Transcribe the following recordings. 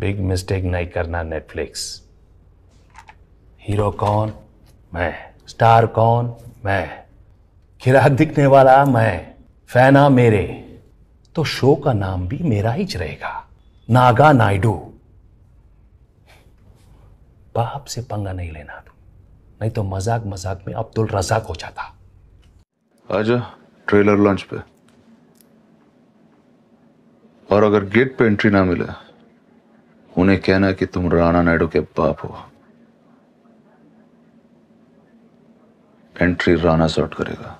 big mistake नहीं करना Netflix hero कौन मैं स्टार कौन मैं खिरा दिखने वाला मैं फैना मेरे तो शो का नाम भी मेरा ही रहेगा नागा नायडू बाप से पंगा नहीं लेना तू नहीं तो मजाक मजाक में अब्दुल रजाक हो जाता आजा ट्रेलर लॉन्च पे और अगर गेट पे एंट्री ना मिले उन्हें कहना कि तुम राणा नायडू के बाप हो एंट्री राणा सॉर्ट करेगा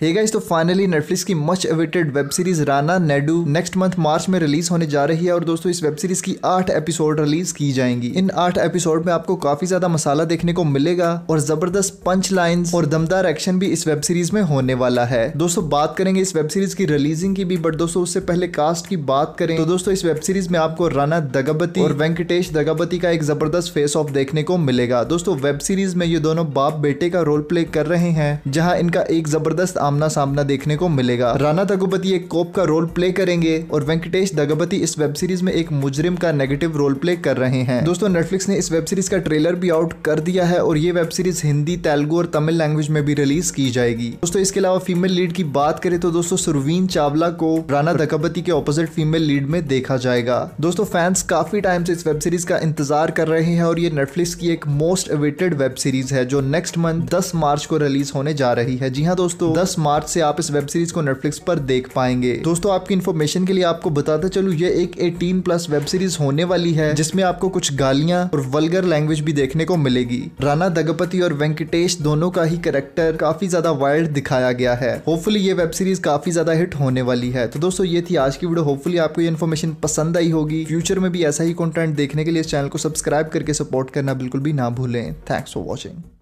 हे गाइस तो फाइनली नेटफ्लिक्स की much awaited web series Rana Naidu next month March में रिलीज होने जा रही है और दोस्तों इस वेब सीरीज की आठ एपिसोड रिलीज की जाएंगी इन आठ एपिसोड में आपको काफी ज्यादा मसाला देखने को मिलेगा और जबरदस्त पंच लाइन और दमदार एक्शन भी इस वेब सीरीज में होने वाला है दोस्तों बात करेंगे इस वेब सीरीज की रिलीजिंग की भी बट दोस्तों उससे पहले कास्ट की बात करें तो दोस्तों इस वेब सीरीज में आपको राना दगाबती और वेंकटेश दगाबती का एक जबरदस्त फेस ऑफ देखने को मिलेगा दोस्तों वेब सीरीज में ये दोनों बाप बेटे का रोल प्ले कर रहे हैं जहाँ इनका एक जबरदस्त आमना सामना देखने को मिलेगा राना दगुपति एक कोप का रोल प्ले करेंगे और वेंकटेश दगपति इस वेब सीरीज में एक मुजरिम का नेगेटिव रोल प्ले कर रहे हैं दोस्तों नेटफ्लिक्स ने इस वेब सीरीज का ट्रेलर भी आउट कर दिया है और ये वेब सीरीज हिंदी तेलुगु और तमिल लैंग्वेज में भी रिलीज की जाएगी दोस्तों इसके अलावा फीमेल लीड की बात करें तो दोस्तों सुरवीन चावला को राना दगपति के ऑपोजिट फीमेल लीड में देखा जाएगा दोस्तों फैंस काफी टाइम से इस वेब सीरीज का इंतजार कर रहे हैं और ये नेटफ्लिक्स की एक मोस्ट अवेटेड वेब सीरीज है जो नेक्स्ट मंथ 10 मार्च को रिलीज होने जा रही है जी हाँ दोस्तों 10 10 मार्च से आप इस वेब सीरीज को नेटफ्लिक्स पर देख पाएंगे दोस्तों आपकी इन्फॉर्मेशन के लिए आपको बताते चलू ये एक 18 प्लस वेब सीरीज होने वाली है जिसमें आपको कुछ गालियां और वल्गर लैंग्वेज भी देखने को मिलेगी राणा दगपति और वेंकटेश दोनों का ही करेक्टर काफी ज्यादा वाइल्ड दिखाया गया है होपफुली ये वेब सीरीज काफी ज्यादा हिट होने वाली है तो दोस्तों ये थी आज की वीडियो होपफुली आपको ये इन्फॉर्मेशन पसंद आई होगी फ्यूचर में भी ऐसा ही कॉन्टेंट देखने के लिए इस चैनल को सब्सक्राइब करके सपोर्ट करना बिल्कुल भी ना भूलें थैंक्स फॉर वॉचिंग